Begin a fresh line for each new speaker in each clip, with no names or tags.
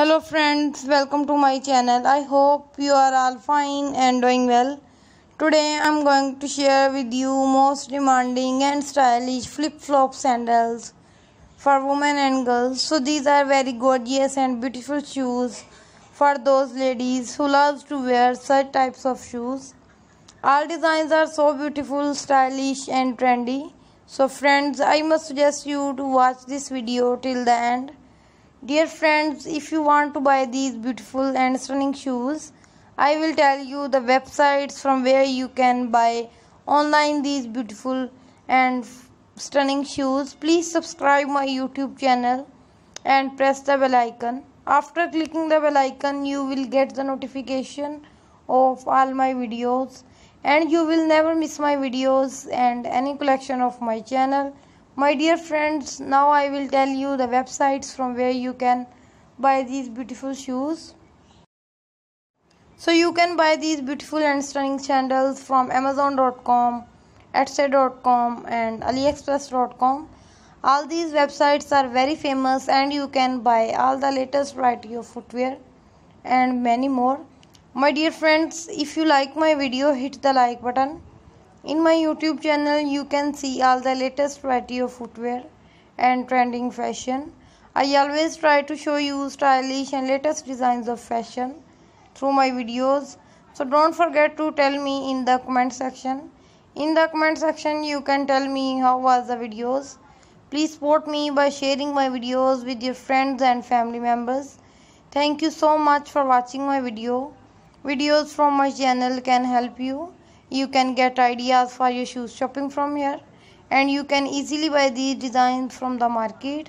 hello friends welcome to my channel i hope you are all fine and doing well today i'm going to share with you most demanding and stylish flip-flop sandals for women and girls so these are very gorgeous and beautiful shoes for those ladies who loves to wear such types of shoes all designs are so beautiful stylish and trendy so friends i must suggest you to watch this video till the end Dear friends, if you want to buy these beautiful and stunning shoes, I will tell you the websites from where you can buy online these beautiful and stunning shoes. Please subscribe my YouTube channel and press the bell icon. After clicking the bell icon, you will get the notification of all my videos and you will never miss my videos and any collection of my channel my dear friends now i will tell you the websites from where you can buy these beautiful shoes so you can buy these beautiful and stunning sandals from amazon.com etsy.com and aliexpress.com all these websites are very famous and you can buy all the latest variety of footwear and many more my dear friends if you like my video hit the like button in my YouTube channel, you can see all the latest variety of footwear and trending fashion. I always try to show you stylish and latest designs of fashion through my videos. So don't forget to tell me in the comment section. In the comment section, you can tell me how was the videos. Please support me by sharing my videos with your friends and family members. Thank you so much for watching my video. Videos from my channel can help you you can get ideas for your shoes shopping from here and you can easily buy these designs from the market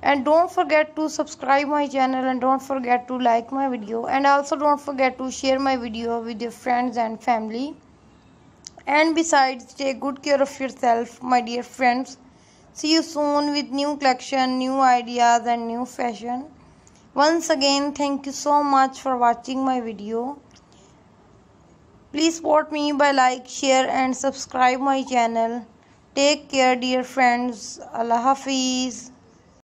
and don't forget to subscribe my channel and don't forget to like my video and also don't forget to share my video with your friends and family and besides take good care of yourself my dear friends see you soon with new collection new ideas and new fashion once again thank you so much for watching my video Please support me by like, share and subscribe my channel. Take care dear friends. Allah Hafiz.